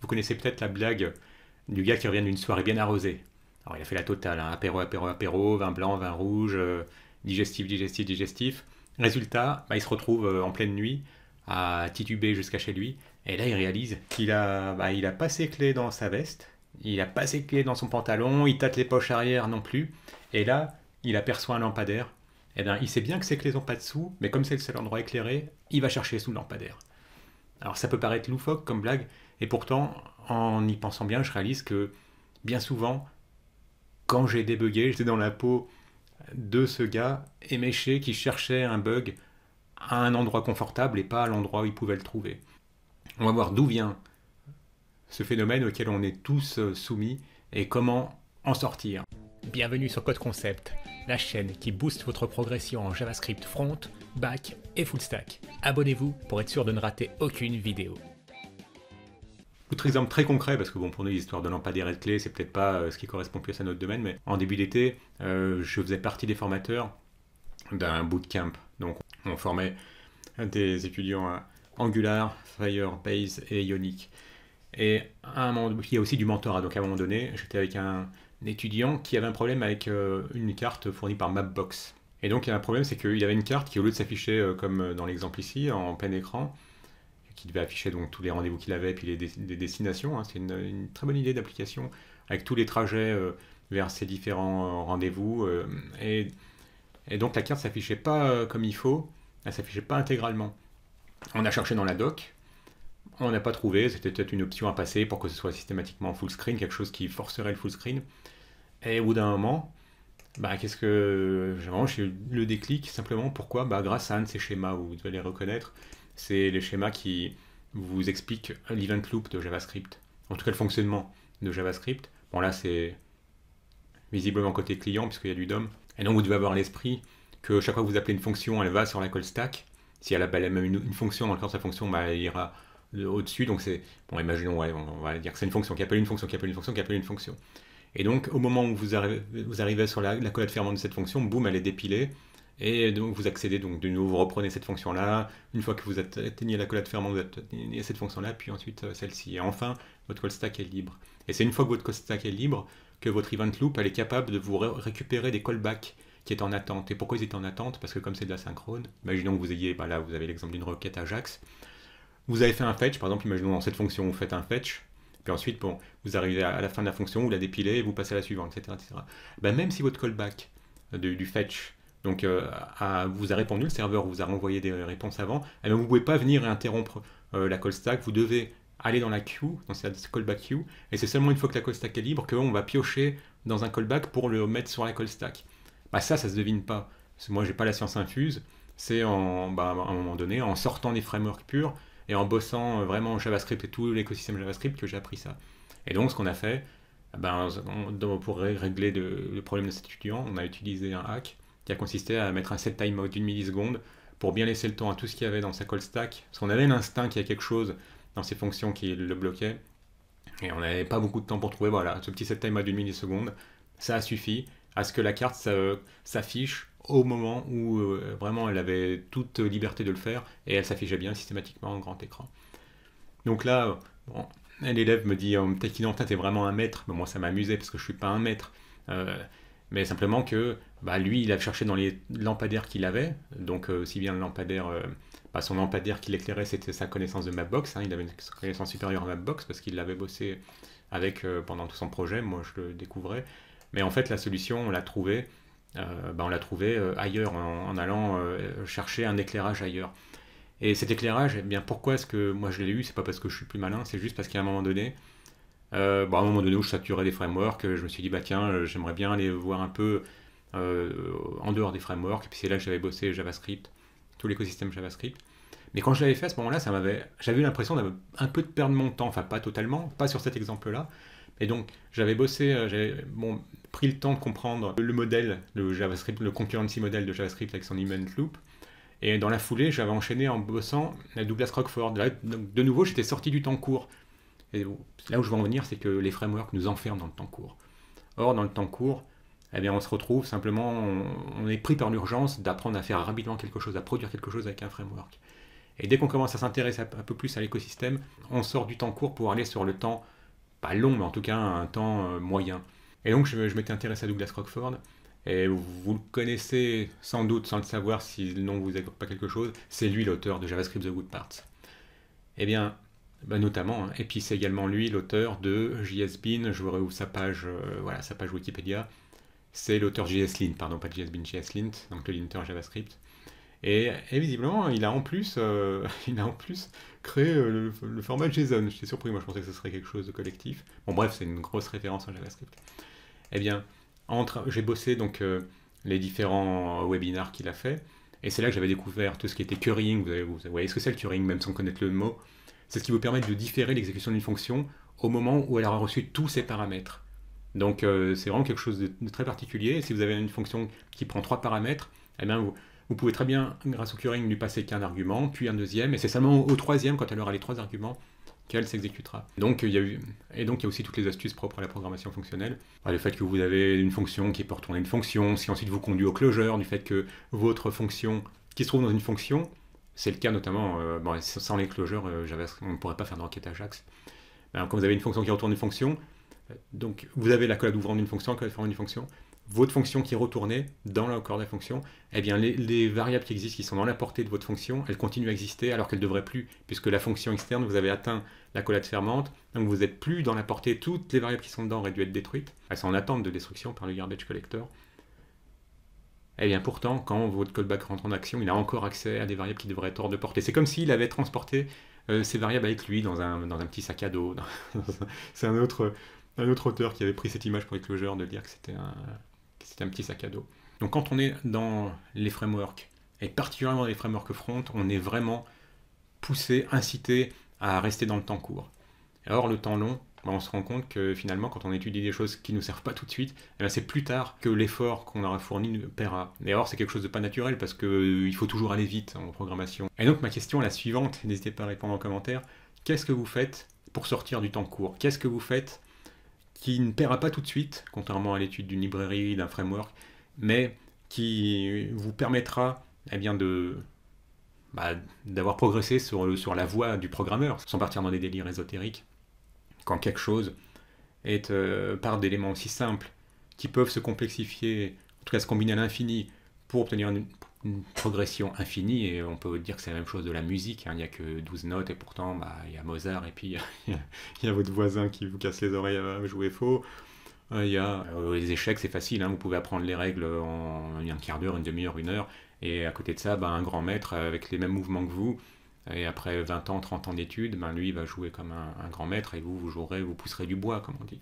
Vous connaissez peut-être la blague du gars qui revient d'une soirée bien arrosée. Alors il a fait la totale, hein. apéro, apéro, apéro, vin blanc, vin rouge, euh, digestif, digestif, digestif. Résultat, bah, il se retrouve euh, en pleine nuit à tituber jusqu'à chez lui. Et là, il réalise qu'il a, bah, il a pas ses clés dans sa veste, il a pas ses clés dans son pantalon, il tâte les poches arrière non plus. Et là, il aperçoit un lampadaire. Et eh bien, il sait bien que ses clés n'ont pas de sous, mais comme c'est le seul endroit éclairé, il va chercher sous le lampadaire. Alors ça peut paraître loufoque comme blague, et pourtant, en y pensant bien, je réalise que bien souvent, quand j'ai débugué, j'étais dans la peau de ce gars éméché qui cherchait un bug à un endroit confortable et pas à l'endroit où il pouvait le trouver. On va voir d'où vient ce phénomène auquel on est tous soumis et comment en sortir. Bienvenue sur Code Concept, la chaîne qui booste votre progression en JavaScript front, back et full stack. Abonnez-vous pour être sûr de ne rater aucune vidéo. Autre exemple très concret, parce que bon, pour nous, l'histoire de lampadaires et de clés, c'est peut-être pas euh, ce qui correspond plus à notre domaine, mais en début d'été, euh, je faisais partie des formateurs d'un bootcamp. Donc, on formait des étudiants à Angular, Firebase et Ionic. Et un il y a aussi du mentorat. Donc, à un moment donné, j'étais avec un, étudiant qui avait un problème avec euh, une carte fournie par Mapbox. Et donc, il y a un problème, c'est qu'il avait une carte qui, au lieu de s'afficher comme dans l'exemple ici, en plein écran, qui devait afficher donc tous les rendez-vous qu'il avait et puis les, destinations. Hein. C'est une, très bonne idée d'application avec tous les trajets euh, vers ces différents euh, rendez-vous. Euh, et, donc la carte s'affichait pas comme il faut, elle s'affichait pas intégralement. On a cherché dans la doc, on n'a pas trouvé, c'était peut-être une option à passer pour que ce soit systématiquement full screen, quelque chose qui forcerait le full screen. Et au bout d'un moment, bah, qu'est-ce que j'ai eu le déclic simplement pourquoi bah, grâce à un de ces schémas où vous devez les reconnaître c'est les schémas qui vous expliquent l'event loop de JavaScript, en tout cas le fonctionnement de JavaScript. Bon là c'est visiblement côté client puisqu'il y a du DOM. Et donc vous devez avoir l'esprit que chaque fois que vous appelez une fonction, elle va sur la call stack. Si elle appelle même une, fonction, dans le cadre de sa fonction, bah, elle ira au-dessus. Donc c'est, bon imaginons, on va dire que c'est une fonction qui appelle une fonction, qui appelle une fonction, qui appelle une fonction. Et donc, au moment où vous arrivez, sur la, la, colonne fermante de cette fonction, boum, elle est dépilée, et donc vous accédez donc de nouveau, vous reprenez cette fonction-là. Une fois que vous atteignez la collade ferme vous atteignez cette fonction-là, puis ensuite euh, celle-ci. Et enfin, votre call stack est libre. Et c'est une fois que votre call stack est libre que votre event loop elle est capable de vous récupérer des callbacks qui est en attente. Et pourquoi ils étaient en attente Parce que comme c'est de la synchrone, imaginons que vous ayez, bah là vous avez l'exemple d'une requête Ajax, vous avez fait un fetch, par exemple, imaginons dans cette fonction vous faites un fetch, puis ensuite bon, vous arrivez à la fin de la fonction, vous la dépilez, vous passez à la suivante, etc. Bah, même si votre callback euh, du fetch donc euh, vous a répondu, le serveur vous a renvoyé des réponses avant, et eh ben, vous ne pouvez pas venir interrompre euh, la call stack, vous devez aller dans la queue, dans cette callback queue, et c'est seulement une fois que la call stack est libre qu'on va piocher dans un callback pour le mettre sur la call stack. Bah ça, ça se devine pas. Moi, je moi, pas la science infuse. C'est en, bah, à un moment donné, en sortant des frameworks purs et en bossant euh, vraiment JavaScript et tout l'écosystème JavaScript que j'ai appris ça. Et donc, ce qu'on a fait, ben, pour régler le, problème de cet étudiant, on a utilisé un hack qui a consisté à mettre un set timeout d'une milliseconde pour bien laisser le temps à tout ce qu'il y avait dans sa call stack, parce qu'on avait l'instinct qu'il y a quelque chose dans ses fonctions qui le bloquait, et on n'avait pas beaucoup de temps pour trouver, voilà, ce petit set timeout d'une milliseconde, ça a suffi à ce que la carte s'affiche au moment où euh, vraiment elle avait toute liberté de le faire, et elle s'affichait bien systématiquement en grand écran. Donc là, l'élève me dit, oh, peut-être qu'il t'es vraiment un maître, mais moi ça m'amusait parce que je ne suis pas un maître. Euh, mais simplement que bah, lui, il a cherché dans les lampadaires qu'il avait, donc euh, si aussi bien le lampadaire, euh, bah, son lampadaire qui l'éclairait, c'était sa connaissance de Mapbox, hein. il avait une connaissance supérieure à Mapbox parce qu'il l'avait bossé avec euh, pendant tout son projet, moi je le découvrais, mais en fait la solution, on l'a trouvée bah, on l'a trouvé, ailleurs, en, allant chercher un éclairage ailleurs. Et cet éclairage, eh bien pourquoi est-ce que moi je l'ai eu C'est pas parce que je suis plus malin, c'est juste parce qu'à un moment donné, euh, bon, bah, à un moment donné où je saturais des frameworks, euh, je me suis dit, bah tiens, euh, j'aimerais bien aller voir un peu en dehors des frameworks. Et puis c'est là que j'avais bossé JavaScript, tout l'écosystème JavaScript. Mais quand je l'avais fait à ce moment-là, ça m'avait, j'avais eu l'impression un peu de perdre mon temps, enfin pas totalement, pas sur cet exemple-là. Et donc j'avais bossé, j'avais bon, pris le temps de comprendre le modèle, le JavaScript, le concurrency model de JavaScript avec son event loop. Et dans la foulée, j'avais enchaîné en bossant Douglas Crockford. Là, de nouveau, j'étais sorti du temps court. Et là où je veux en venir, c'est que les frameworks nous enferment dans le temps court. Or, dans le temps court, eh bien, on se retrouve simplement, on, est pris par l'urgence d'apprendre à faire rapidement quelque chose, à produire quelque chose avec un framework. Et dès qu'on commence à s'intéresser un peu plus à l'écosystème, on sort du temps court pour aller sur le temps, pas long, mais en tout cas un temps euh, moyen. Et donc, je, m'étais intéressé à Douglas Crockford, et vous le connaissez sans doute sans le savoir si le nom vous évoque pas quelque chose, c'est lui l'auteur de JavaScript The Good Parts. Eh bien, bah, notamment. Hein. Et puis c'est également lui l'auteur de JSBin, je vous sa page, euh, voilà, sa page Wikipédia. C'est l'auteur JSLint, pardon, pas JS Bean, donc le linter JavaScript. Et, visiblement, il a en plus, euh, il a en plus créé euh, le, format JSON. J'étais surpris, moi je pensais que ce serait quelque chose de collectif. Bon bref, c'est une grosse référence en JavaScript. Eh bien, entre, j'ai bossé donc les différents webinars qu'il a fait, et c'est là que j'avais découvert tout ce qui était curing. Vous, voyez ce que c'est le curing, même sans connaître le mot. C'est ce qui vous permet de différer l'exécution d'une fonction au moment où elle aura reçu tous ses paramètres. Donc euh, c'est vraiment quelque chose de, très particulier. Si vous avez une fonction qui prend trois paramètres, eh bien vous, pouvez très bien, grâce au curing, lui passer qu'un argument, puis un deuxième, et c'est seulement au, troisième, quand elle aura les trois arguments, qu'elle s'exécutera. Donc il et donc il y a aussi toutes les astuces propres à la programmation fonctionnelle. le fait que vous avez une fonction qui peut retourner une fonction, ce qui ensuite vous conduit au closure, du fait que votre fonction qui se trouve dans une fonction c'est le cas notamment, euh, sans les closures, euh, on ne pourrait pas faire de requête Ajax. quand vous avez une fonction qui retourne une fonction, euh, donc vous avez la collade ouvrant une fonction, la collade fermant fonction, votre fonction qui est retournée dans le corps de la fonction, eh bien les, les, variables qui existent, qui sont dans la portée de votre fonction, elles continuent à exister alors qu'elles ne devraient plus, puisque la fonction externe, vous avez atteint la collade fermante, donc vous n'êtes plus dans la portée, toutes les variables qui sont dedans auraient dû être détruites. Elles sont en attente de destruction par le garbage collector. Et eh bien pourtant, quand votre callback rentre en action, il a encore accès à des variables qui devraient être hors de portée. C'est comme s'il avait transporté euh, ces variables avec lui dans un, dans un petit sac à dos. C'est un autre, un autre auteur qui avait pris cette image pour Eclosure de dire que c'était un, un petit sac à dos. Donc quand on est dans les frameworks, et particulièrement dans les frameworks front, on est vraiment poussé, incité à rester dans le temps court. Or, le temps long, bah, on se rend compte que finalement, quand on étudie des choses qui ne nous servent pas tout de suite, eh ben, c'est plus tard que l'effort qu'on aura fourni nous paiera. Et alors, c'est quelque chose de pas naturel parce qu'il euh, faut toujours aller vite en programmation. Et donc, ma question est la suivante, n'hésitez pas à répondre en commentaire. Qu'est-ce que vous faites pour sortir du temps court Qu'est-ce que vous faites qui ne paiera pas tout de suite, contrairement à l'étude d'une librairie, d'un framework, mais qui vous permettra eh bien, de bah, d'avoir progressé sur, sur la voie du programmeur, sans partir dans des délires ésotériques quand quelque chose est par euh, part d'éléments aussi simples qui peuvent se complexifier, en tout cas se combiner à l'infini pour obtenir une, progression infinie. Et on peut dire que c'est la même chose de la musique. Hein. Il n'y a que 12 notes et pourtant bah, il y a Mozart et puis il y, a, votre voisin qui vous casse les oreilles à jouer faux. Euh, il y a euh, les échecs, c'est facile, hein. vous pouvez apprendre les règles en un quart d'heure, une demi-heure, une heure, et à côté de ça, bah, un grand maître avec les mêmes mouvements que vous, et après 20 ans, 30 ans d'études, ben lui va jouer comme un, grand maître et vous, vous jouerez, vous pousserez du bois, comme on dit.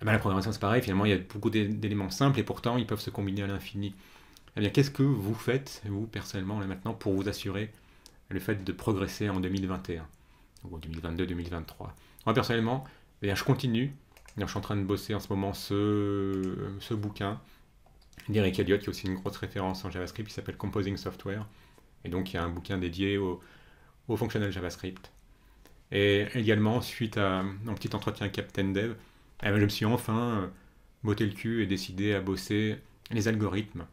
Eh ben, la programmation, c'est pareil, finalement, il y a beaucoup d'éléments simples et pourtant, ils peuvent se combiner à l'infini. Eh bien, qu'est-ce que vous faites, vous, personnellement, maintenant, pour vous assurer le fait de progresser en 2021 ou en 2022, 2023 Moi, personnellement, eh je continue. Je suis en train de bosser en ce moment ce, ce bouquin d'Eric Elliott, qui est aussi une grosse référence en JavaScript, qui s'appelle Composing Software. Et donc, il y a un bouquin dédié au, fonctionnel JavaScript. Et également, suite à mon petit entretien Captain Dev, eh ben, je me suis enfin euh, botté le cul et décidé à bosser les algorithmes.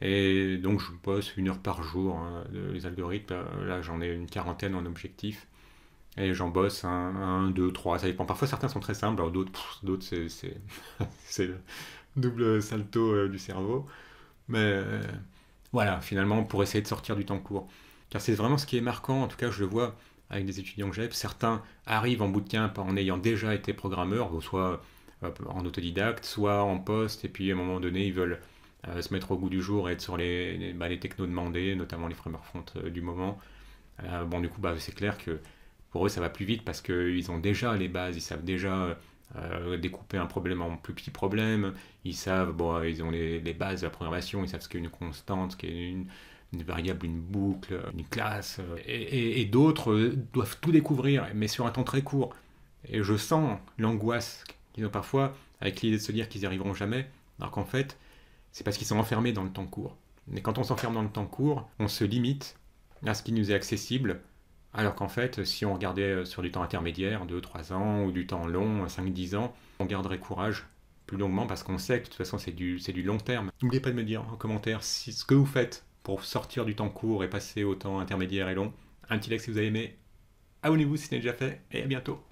Et donc, je bosse une heure par jour hein, les algorithmes. Euh, là, j'en ai une quarantaine en objectif. Et j'en bosse un, deux, trois, ça dépend. Parfois, certains sont très simples, alors d'autres, d'autres c'est, le double salto euh, du cerveau. Mais. Voilà, finalement, pour essayer de sortir du temps court. Car c'est vraiment ce qui est marquant, en tout cas, je le vois avec des étudiants que j'ai. Certains arrivent en bootcamp en ayant déjà été programmeurs, soit euh, en autodidacte, soit en poste, et puis à un moment donné, ils veulent euh, se mettre au goût du jour et être sur les, les, bah, technos demandés, notamment les frameworks front euh, du moment. bon, du coup, bah, c'est clair que pour eux, ça va plus vite parce qu'ils ont déjà les bases, ils savent déjà euh, découper un problème en plus petits problèmes. Ils savent, bon, euh, ils ont les, bases de la programmation, ils savent ce qu'est une constante, ce qu'est une, variable, une boucle, une classe. Euh, et, d'autres doivent tout découvrir, mais sur un temps très court. Et je sens l'angoisse qu'ils ont parfois avec l'idée de se dire qu'ils n'y arriveront jamais, alors qu'en fait, c'est parce qu'ils sont enfermés dans le temps court. Mais quand on s'enferme dans le temps court, on se limite à ce qui nous est accessible alors qu'en fait, euh, si on regardait euh, sur du temps intermédiaire, 2-3 ans, ou du temps long, 5-10 euh, ans, on garderait courage plus longuement parce qu'on sait que de toute façon c'est du, du long terme. N'oubliez pas de me dire en commentaire ce que vous faites pour sortir du temps court et passer au temps intermédiaire et long. Un petit like si vous avez aimé, abonnez-vous si ce n'est déjà fait, et à bientôt